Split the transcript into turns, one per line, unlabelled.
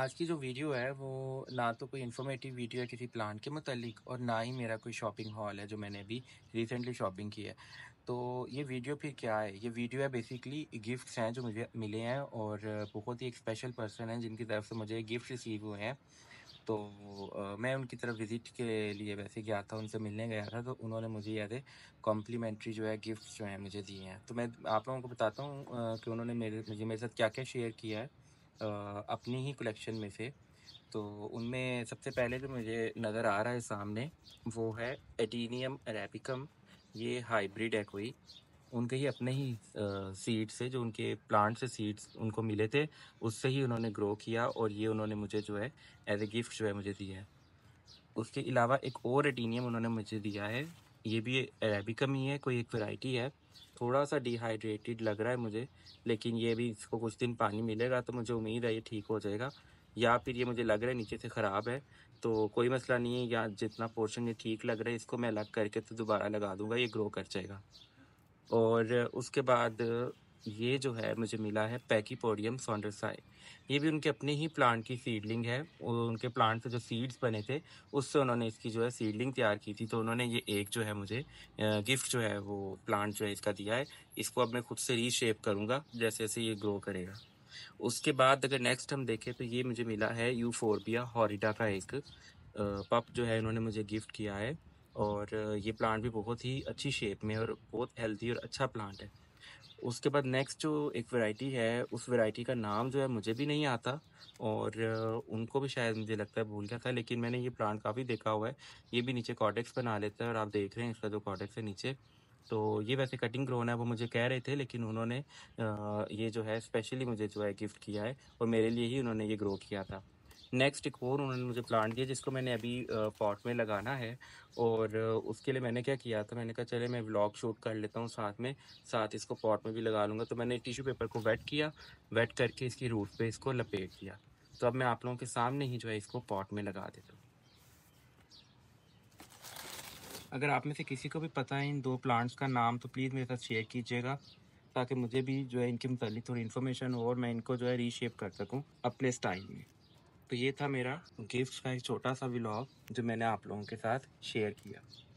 आज की जो वीडियो है वो ना तो कोई इन्फॉर्मेटिव वीडियो है किसी प्लान के मतलब और ना ही मेरा कोई शॉपिंग हॉल है जो मैंने अभी रिसेंटली शॉपिंग की है तो ये वीडियो फिर क्या है ये वीडियो है बेसिकली गिफ्ट्स हैं जो मुझे मिले हैं और बहुत ही एक स्पेशल पर्सन है जिनकी तरफ से मुझे गिफ्ट रिसीव हुए हैं तो आ, मैं उनकी तरफ विज़िट के लिए वैसे गया था उनसे मिलने गया था तो उन्होंने मुझे याद है कॉम्प्लीमेंट्री जो है गिफ्ट जो है मुझे दिए हैं तो मैं आप लोगों को बताता हूँ कि उन्होंने मेरे मुझे मेरे साथ क्या क्या शेयर किया है अपनी ही कलेक्शन में से तो उनमें सबसे पहले जो मुझे नज़र आ रहा है सामने वो है एटीनियम अरेबिकम ये हाइब्रिड है कोई उनके ही अपने ही सीड्स से जो उनके प्लांट से सीड्स उनको मिले थे उससे ही उन्होंने ग्रो किया और ये उन्होंने मुझे जो है एज ए गिफ्ट जो है मुझे दिया है उसके अलावा एक और एटीनियम उन्होंने मुझे दिया है ये भी अरेबिका में ही है कोई एक वैरायटी है थोड़ा सा डिहाइड्रेटेड लग रहा है मुझे लेकिन ये भी इसको कुछ दिन पानी मिलेगा तो मुझे उम्मीद है ये ठीक हो जाएगा या फिर ये मुझे लग रहा है नीचे से ख़राब है तो कोई मसला नहीं है या जितना पोर्शन ये ठीक लग रहा है इसको मैं अलग करके तो दोबारा लगा दूंगा ये ग्रो कर जाएगा और उसके बाद ये जो है मुझे मिला है पैकीपोडियम सॉन्डरसाई ये भी उनके अपने ही प्लांट की सीडलिंग है उनके प्लांट से जो सीड्स बने थे उससे उन्होंने इसकी जो है सीडलिंग तैयार की थी तो उन्होंने ये एक जो है मुझे गिफ्ट जो है वो प्लांट जो है इसका दिया है इसको अब मैं खुद से रीशेप करूँगा जैसे जैसे ये ग्रो करेगा उसके बाद अगर नेक्स्ट हम देखें तो ये मुझे मिला है यूफोरबिया हॉरिडा का एक पप जो है इन्होंने मुझे गिफ्ट किया है और ये प्लांट भी बहुत ही अच्छी शेप में और बहुत हेल्दी और अच्छा प्लांट है उसके बाद नेक्स्ट जो एक वैरायटी है उस वैरायटी का नाम जो है मुझे भी नहीं आता और उनको भी शायद मुझे लगता है भूल गया था लेकिन मैंने ये प्लांट काफ़ी देखा हुआ है ये भी नीचे कॉटेक्स बना लेता है और आप देख रहे हैं इसका जो कॉटेक्स है नीचे तो ये वैसे कटिंग ग्रोन है वो मुझे कह रहे थे लेकिन उन्होंने ये जो है स्पेशली मुझे जो है गिफ्ट किया है और मेरे लिए ही उन्होंने ये ग्रो किया था नेक्स्ट एक और उन्होंने मुझे प्लांट दिया जिसको मैंने अभी पॉट में लगाना है और उसके लिए मैंने क्या किया था मैंने कहा चले मैं व्लॉग शूट कर लेता हूँ साथ में साथ इसको पॉट में भी लगा लूँगा तो मैंने टिश्यू पेपर को वेट किया वेट करके इसकी रूट पर इसको लपेट दिया तो अब मैं आप लोगों के सामने ही जो है इसको पॉट में लगा देता हूँ अगर आप में से किसी को भी पता है इन दो प्लांट्स का नाम तो प्लीज़ मेरे साथ शेयर कीजिएगा ताकि मुझे भी जो है इनके मतलब थोड़ी इन्फॉर्मेशन हो और मैं इनको जो है रीशेप कर सकूँ अपने स्टाइल में तो ये था मेरा गिफ्ट का एक छोटा सा व्लॉग जो मैंने आप लोगों के साथ शेयर किया